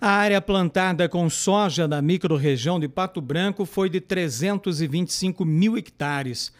A área plantada com soja da microrregião de Pato Branco foi de 325 mil hectares.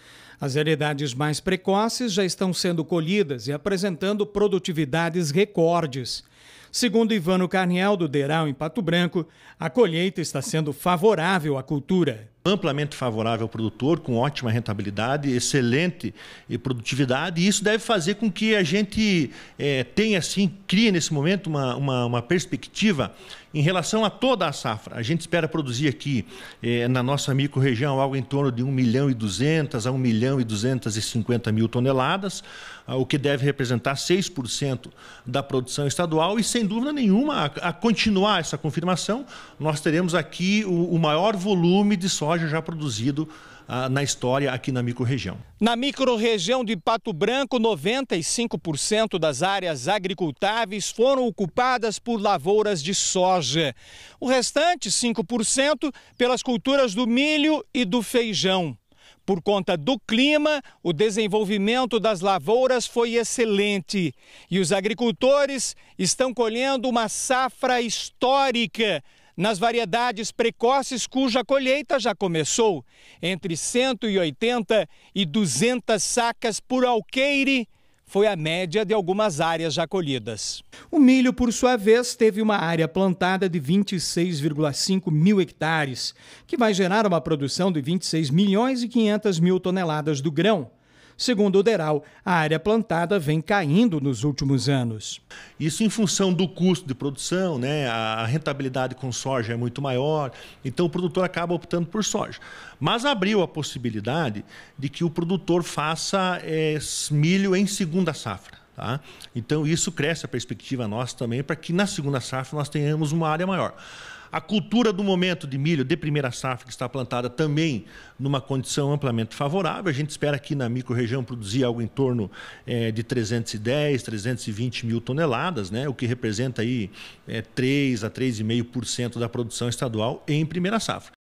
As variedades mais precoces já estão sendo colhidas e apresentando produtividades recordes. Segundo Ivano Carniel, do Deral, em Pato Branco, a colheita está sendo favorável à cultura. Amplamente favorável ao produtor, com ótima rentabilidade, excelente eh, produtividade, e isso deve fazer com que a gente é, tenha, assim, crie nesse momento uma, uma, uma perspectiva em relação a toda a safra, a gente espera produzir aqui eh, na nossa micro-região algo em torno de 1 milhão e 200 a 1 milhão e 250 mil toneladas, ah, o que deve representar 6% da produção estadual e, sem dúvida nenhuma, a, a continuar essa confirmação, nós teremos aqui o, o maior volume de soja já produzido ah, na história aqui na microrregião. Na microrregião de Pato Branco, 95% das áreas agricultáveis foram ocupadas por lavouras de soja. O restante, 5%, pelas culturas do milho e do feijão. Por conta do clima, o desenvolvimento das lavouras foi excelente e os agricultores estão colhendo uma safra histórica nas variedades precoces cuja colheita já começou, entre 180 e 200 sacas por alqueire foi a média de algumas áreas já colhidas. O milho, por sua vez, teve uma área plantada de 26,5 mil hectares, que vai gerar uma produção de 26 milhões e 500 mil toneladas do grão. Segundo o Deral, a área plantada vem caindo nos últimos anos. Isso em função do custo de produção, né? a rentabilidade com soja é muito maior, então o produtor acaba optando por soja. Mas abriu a possibilidade de que o produtor faça é, milho em segunda safra. Tá? Então, isso cresce a perspectiva nossa também para que na segunda safra nós tenhamos uma área maior. A cultura do momento de milho de primeira safra que está plantada também numa condição amplamente favorável. A gente espera aqui na microrregião produzir algo em torno é, de 310, 320 mil toneladas, né? o que representa aí é, eh, 3 a 3,5% da produção estadual em primeira safra.